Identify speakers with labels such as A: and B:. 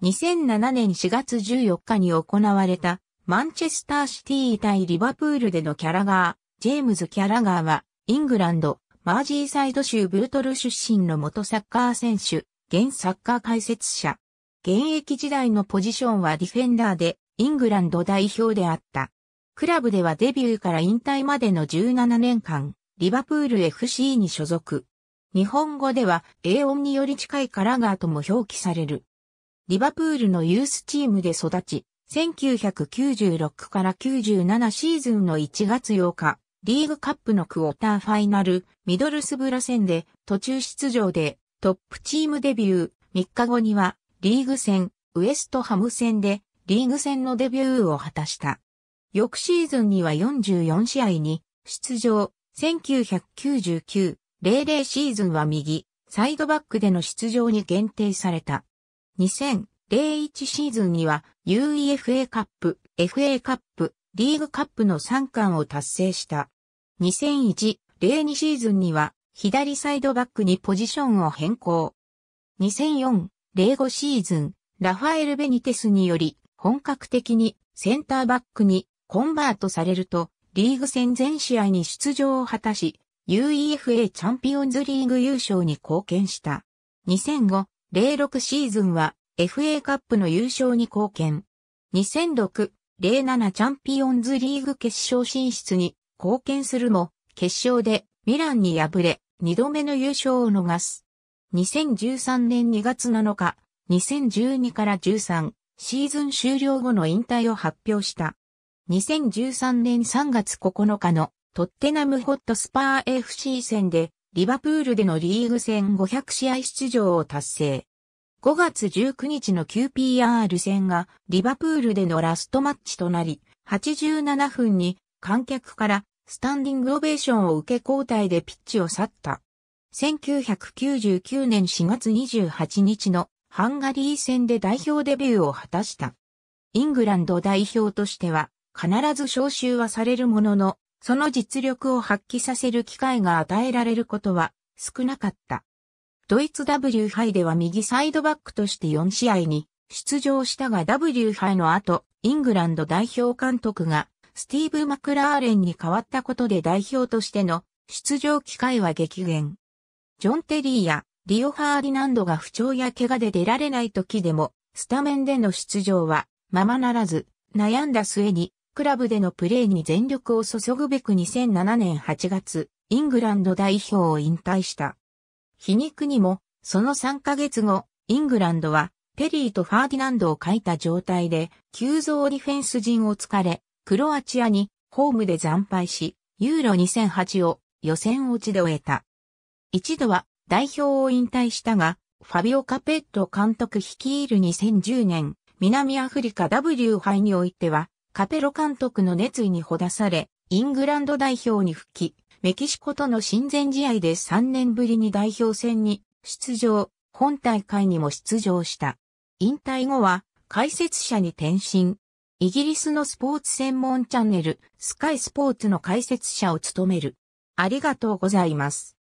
A: 2007年4月14日に行われたマンチェスターシティ対リバプールでのキャラガー、ジェームズ・キャラガーはイングランド、マージーサイド州ブートル出身の元サッカー選手、現サッカー解説者。現役時代のポジションはディフェンダーで、イングランド代表であった。クラブではデビューから引退までの17年間、リバプール FC に所属。日本語では、英音により近いカラガーとも表記される。リバプールのユースチームで育ち、1996から97シーズンの1月8日、リーグカップのクォーターファイナル、ミドルスブラ戦で途中出場でトップチームデビュー、3日後にはリーグ戦、ウエストハム戦でリーグ戦のデビューを果たした。翌シーズンには44試合に出場、1999-00シーズンは右、サイドバックでの出場に限定された。2001シーズンには UEFA カップ、FA カップ、リーグカップの3冠を達成した。2001、02シーズンには左サイドバックにポジションを変更。2004、05シーズン、ラファエル・ベニテスにより本格的にセンターバックにコンバートされると、リーグ戦全試合に出場を果たし、UEFA チャンピオンズリーグ優勝に貢献した。2005 06シーズンは FA カップの優勝に貢献。2006、07チャンピオンズリーグ決勝進出に貢献するも、決勝でミランに敗れ、2度目の優勝を逃す。2013年2月7日、2012から13シーズン終了後の引退を発表した。2013年3月9日のトッテナムホットスパー FC 戦でリバプールでのリーグ戦500試合出場を達成。5月19日の QPR 戦がリバプールでのラストマッチとなり、87分に観客からスタンディングオベーションを受け交代でピッチを去った。1999年4月28日のハンガリー戦で代表デビューを果たした。イングランド代表としては必ず招集はされるもののその実力を発揮させる機会が与えられることは少なかった。ドイツ W 杯では右サイドバックとして4試合に出場したが W 杯の後、イングランド代表監督がスティーブ・マクラーレンに変わったことで代表としての出場機会は激減。ジョン・テリーやリオ・ファーディナンドが不調や怪我で出られない時でもスタメンでの出場はままならず悩んだ末にクラブでのプレーに全力を注ぐべく2007年8月、イングランド代表を引退した。皮肉にも、その3ヶ月後、イングランドは、ペリーとファーディナンドを書いた状態で、急増ディフェンス陣を疲れ、クロアチアにホームで惨敗し、ユーロ2008を予選落ちで終えた。一度は代表を引退したが、ファビオ・カペット監督率いる2010年、南アフリカ W 杯においては、カペロ監督の熱意にほだされ、イングランド代表に復帰、メキシコとの親善試合で3年ぶりに代表戦に出場、本大会にも出場した。引退後は解説者に転身。イギリスのスポーツ専門チャンネル、スカイスポーツの解説者を務める。ありがとうございます。